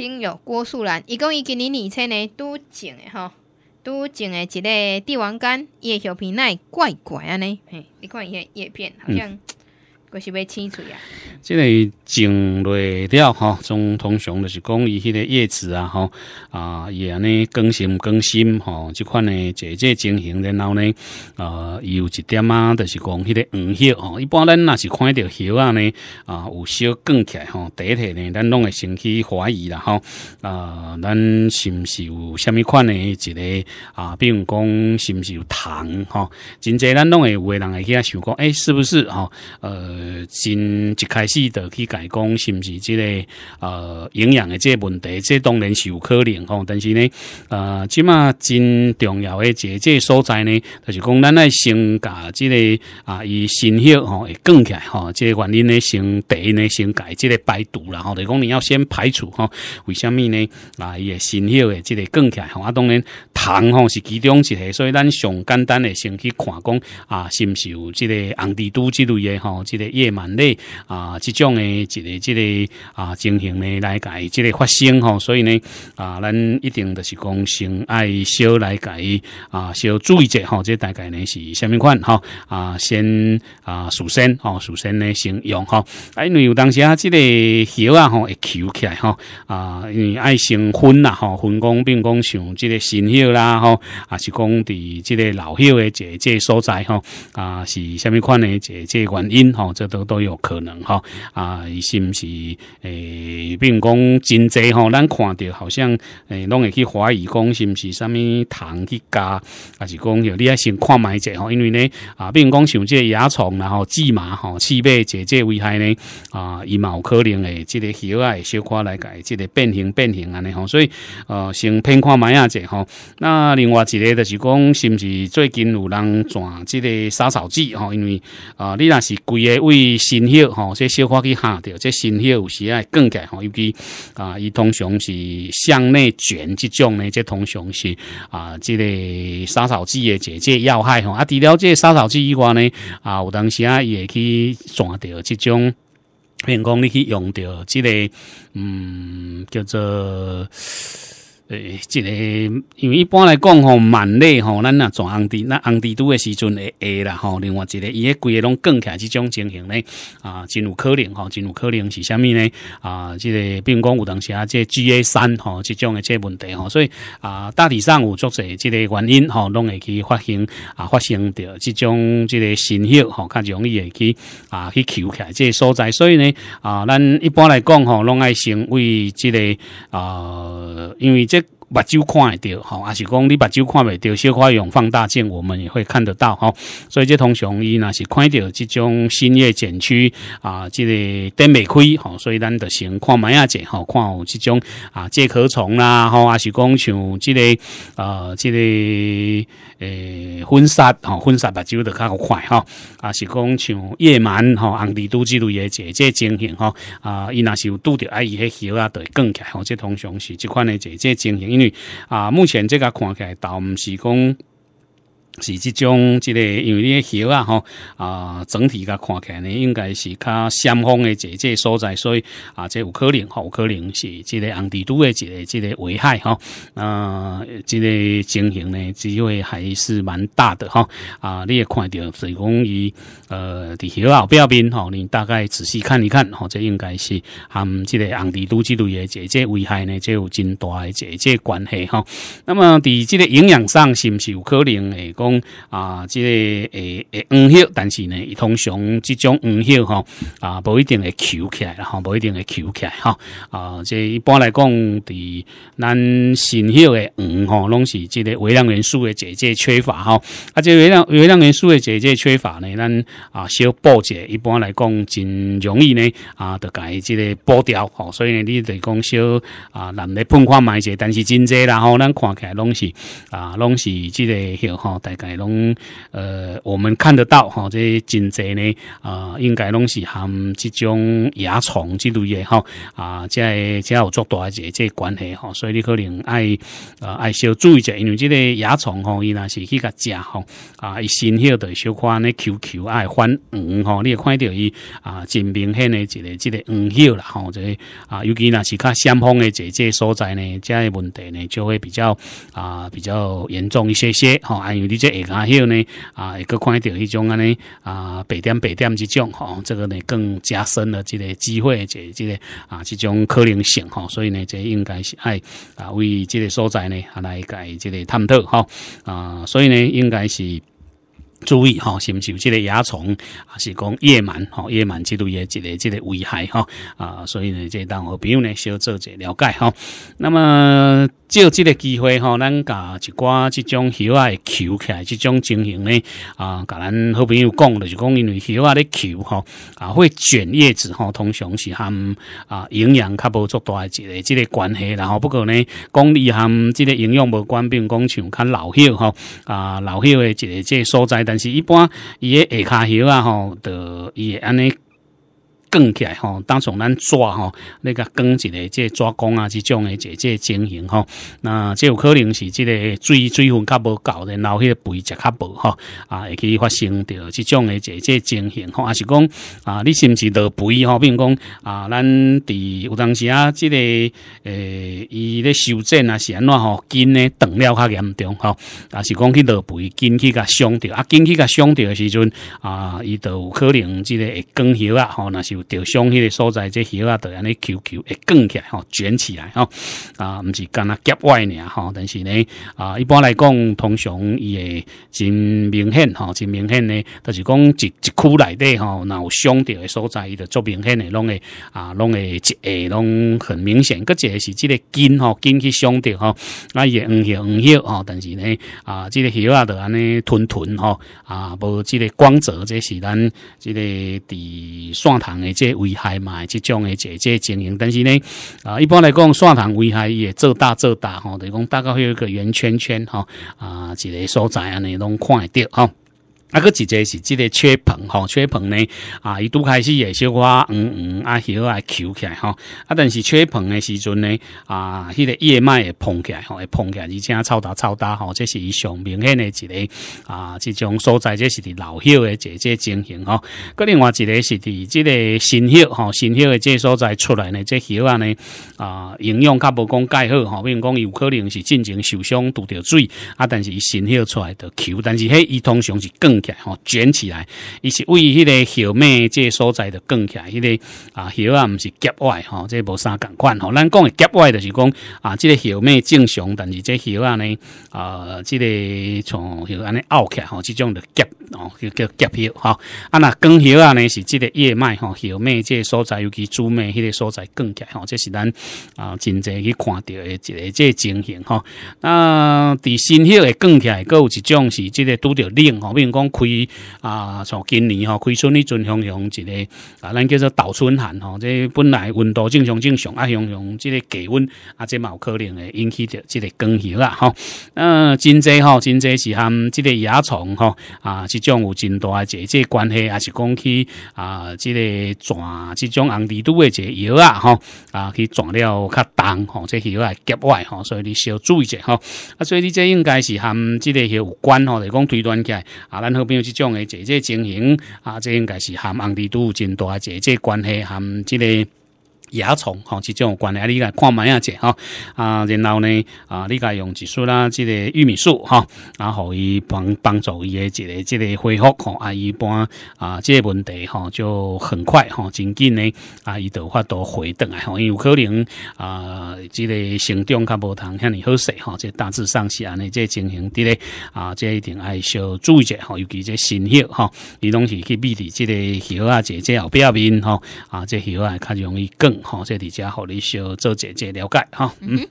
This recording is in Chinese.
亲友郭素兰，伊讲伊今年二七年拄种诶吼，拄种诶一个帝王柑，伊叶小片，会怪怪安尼，嘿，你看伊诶叶片好像。我是要清楚呀，即个种类了吼，总通常就是讲伊迄个叶子啊吼，啊伊安尼更新更新吼，即款呢即节情形，然后呢呃有一点啊，就是讲迄个黄叶吼，一般咱若是看到叶啊呢啊有小卷起来吼，第一下呢咱拢会先去怀疑啦吼，啊咱是毋是有虾米款呢？一个啊，比如讲是毋是有糖吼？真侪咱拢会有诶人会去想讲，哎是不是吼？呃。呃，真一开始就去改讲是不是这个呃营养的这问题？这当然是有可能吼，但是呢，呃，起码真重要的一个这所在呢，就是讲咱来先把这个啊，以肾虚吼会更起来吼，这个原因呢，先第一呢，先解这个排毒啦，吼，就讲你要先排除吼。为什么呢？伊的肾虚的这个更起来吼，啊，当然糖吼是其中一个，所以咱上简单的先去看讲啊，是不是有这个红蜘毒之类的吼，这个。夜蛮累啊！即种诶一个即个啊，情形呢来改，即个发生吼，所以呢啊，咱一定就是讲先爱小来改啊，小注意者吼，即大概呢是虾物款哈啊？先啊，首先吼，首先呢先用哈，因为有当时啊，即个叶啊吼会翘起来哈啊，因为爱成分啦吼，分工并讲像即个新叶啦吼啊，是讲伫即个老血的这这所在吼，啊，是虾物款呢？这这原因吼。这都都有可能哈啊，是不是诶？比如讲真济吼，咱看到好像诶，拢会去怀疑讲是不是啥物虫去加，还是讲有你要先看买者吼？因为呢啊，比如讲像这蚜虫然后蓟麻吼，刺买这这危害呢啊，伊嘛有可能诶？这个小会小看来改，这个变形变形安尼吼，所以呃，先偏看买下者吼。那另外一个就是讲，是不是最近有人转这个杀草剂吼？因为啊，你那是贵诶对新叶吼，这小可去下掉，这新叶有时啊更改吼，尤其啊，伊通常是向内卷这种呢，这通常是啊，这个杀草剂的解姐要害吼。啊，除了这杀草剂以外呢，啊，有当时啊，也会去抓掉这种，员工你去用着这个，嗯，叫做。诶，即个因为一般来讲吼，慢内吼，咱若转红地，那红地都的时阵会会啦吼。另外一个，伊个拢龙更起这种情形呢，啊，真有可能吼，真有可能是虾米呢？啊，这个，比如讲有当时啊，这 GA 三吼，这种的这问题吼，所以啊，大体上有作者这个原因吼，拢会去发生啊，发生着这种这个新血吼，较容易会去啊去求起来这所在，所以呢啊，咱一般来讲吼，拢爱成为这个啊，因为这。目睭看会到，吼，还是讲你目睭看未到，小可用放大镜，我们也会看得到，吼。所以这通常伊若是看到这种新叶剪区啊，这个灯未开，吼，所以咱着先看满下者吼，看有这种啊介壳虫啦，吼，还是讲像这个啊这个。诶，婚纱吼，婚纱目睭得较好快吼，啊，是讲像夜蛮吼、红蜘蛛之类诶，一这情形吼，啊，伊若是有拄着阿姨迄叶啊，会更起来吼，这通常是即款诶一这情形，因为啊，目前这个看起来倒毋是讲。是这种，即个因为你个鱼啊，吼啊，整体个看起来呢，应该是较下方的这这所在，所以啊，这有可能，吼、有可能是即个红地蛛的即个即个危害吼。啊，即个情形呢，机会还是蛮大的吼。啊，你也看到，所以讲伊呃，伫鱼啊表面吼，你大概仔细看一看吼，这应该是含即个红地蛛之类个这这危害呢，这有真大个这这关系吼。那么伫即个营养上，是毋是有可能诶？讲啊，即个诶诶，叶，但是呢，伊通常即种黄叶吼，啊，无一定会翘起来啦，吼，无一定会翘起来吼啊，即一般来讲，伫咱新叶诶黄吼，拢是即个微量元素诶，姐姐缺乏吼啊，即微量微量元素诶姐姐缺乏呢，咱啊小补者，一般来讲真容易呢，啊，就改即个补掉，吼，所以呢，你得讲小啊，难得碰块买者，但是真济啦，吼，咱看起来拢是啊，拢是即个叶吼。概拢呃，我们看得到哈，这真侪呢啊，应该拢是含这种蚜虫之类的哈啊，即系即有作大一啲即关系哈，所以你可能爱啊爱少注意者，因为即个蚜虫吼，伊那是去个食吼啊，伊新血的小款呢 q Q 爱翻黄吼，你也看到伊啊，真明显的一个，这个黄血啦吼，即系啊，尤其那是较相方的这这所在呢，即个问题呢就会比较啊比较严重一些些哈，还有你。这而家后呢，啊，也搁看到一种安尼啊，北点北点即种吼，这个呢更加深了这个机会，即这个啊，这种可能性吼，所以呢，这应该是爱啊，为这个所在呢啊，来改这个探讨哈啊，所以呢，应该是。注意哈，是不是有这个蚜虫，还是讲叶螨？哈，叶螨这类的，这类，这类危害哈啊，所以呢，这当好朋友呢，小做者了解哈。那么借这个机会哈，咱甲一寡这种叶啊球起来，这种情形呢啊，甲咱好朋友讲的就是讲因为叶啊的球哈啊会卷叶子哈，通常是含啊营养较无足大的一个，这个关系。然后不过呢，讲伊含这个营养无关，并讲像较老叶哈啊老叶的一个这所在。但是一般伊个下骹鞋啊吼，著伊会安尼。更起来吼，当从咱抓吼那个更一个即抓工啊，这种诶一个情形吼，那即有可能是即个水水分较无够，然后迄个肥食较薄吼，啊，会去发生着即种诶一个情形吼，还是讲啊，你是不是得肥吼，比如讲啊，咱伫有当时啊，即个诶伊咧修正啊，是安怎吼筋咧断了较严重吼，啊是讲去得肥筋去甲伤着啊，筋去甲伤着的时阵啊，伊都有可能即个更斜啊，吼那是。就伤迄个所在，这叶啊，就安尼 QQ 会卷起来吼，卷起来吼啊，毋是干那结外尔吼，但是呢啊，一般来讲，通常伊会真明显吼，真明显呢，就是讲一一区内底吼，有伤着的所在，伊就足明显的，拢会啊，拢会一下拢很明显，个是即个筋吼，筋去伤着吼，那会唔晓黄叶吼，但是呢啊，即个叶啊，就安尼吞吞吼啊，无即个光泽，即是咱即个伫线头。的。这危害嘛，这种的姐姐经营，但是呢，啊，一般来讲，砂糖危害也做大做大，吼，等于讲大概会有一个圆圈圈，哈，啊，一个所在啊，你拢看得到哈。啊，个一个是即个缺盆吼，缺盆呢，啊，伊拄开始会小花，黄黄啊，叶啊翘起来，吼，啊，但是缺盆的时阵呢，啊，迄个叶脉会膨起来，吼，会膨起来，而且超大超大，吼，这是上明显的一个，啊，即种所在这是伫老叶的这这情形，吼，个另外一个是伫即个新叶，吼，新叶的这所在出来呢，这叶啊呢，啊，营养较无讲钙好，吼，如讲有可能是进前受伤，拄着水，啊，但是伊新叶出来的翘，但是迄伊通常是更吼卷起来，伊是为迄个叶脉这所在的卷起来，迄个啊叶啊唔是夹外吼，这无啥共款吼。咱讲的夹外就是讲啊，这个叶脉正常，但是这叶啊呢啊，这个从叶安尼凹起吼，这种的夹哦，叫夹叶哈。啊那卷叶啊呢是这个叶脉吼，叶脉这所在尤其主脉迄个所在卷起来吼，这是咱啊真正去看到的一个这情形哈。那伫新叶的卷起来，佫有一种是这个拄着冷吼，比如讲。开啊，从今年吼开春迄阵，向向一个啊，咱叫做倒春寒吼，即本来温度正常正常啊，向向即个低温啊，即嘛有可能会引起着即个更叶啊，吼。嗯，真济吼，真济是含即个蚜虫吼啊，即种有真大诶即这关系，也是讲去啊，即个传即种红蜘蛛诶这药啊，吼啊去传了较重吼，即药啊夹外吼，所以你需要注意者吼。啊，所以你这应该是含即个药有关吼，来讲推断起来啊，咱。后边有这种的姐姐情形啊，这应该是含红利都真大，啊，姐姐关系含这个。蚜虫吼，即种管理你甲看麦啊者吼啊，然后呢啊，你家用一束啦，即个玉米素吼，然后伊帮帮助伊诶即个即个恢复吼，啊，一般啊，即个问题吼就很快吼，真紧呢啊，伊就法度回顿来吼，因有可能啊，即个生长较无通向尔好势吼，即大致上是安尼即情形伫咧啊，即一定爱小注意者吼，尤其即新叶吼，伊拢是去密伫即个叶啊，即即后壁面吼，啊，即叶啊较容易卷。好，这里就让你小做姐姐了解哈。嗯。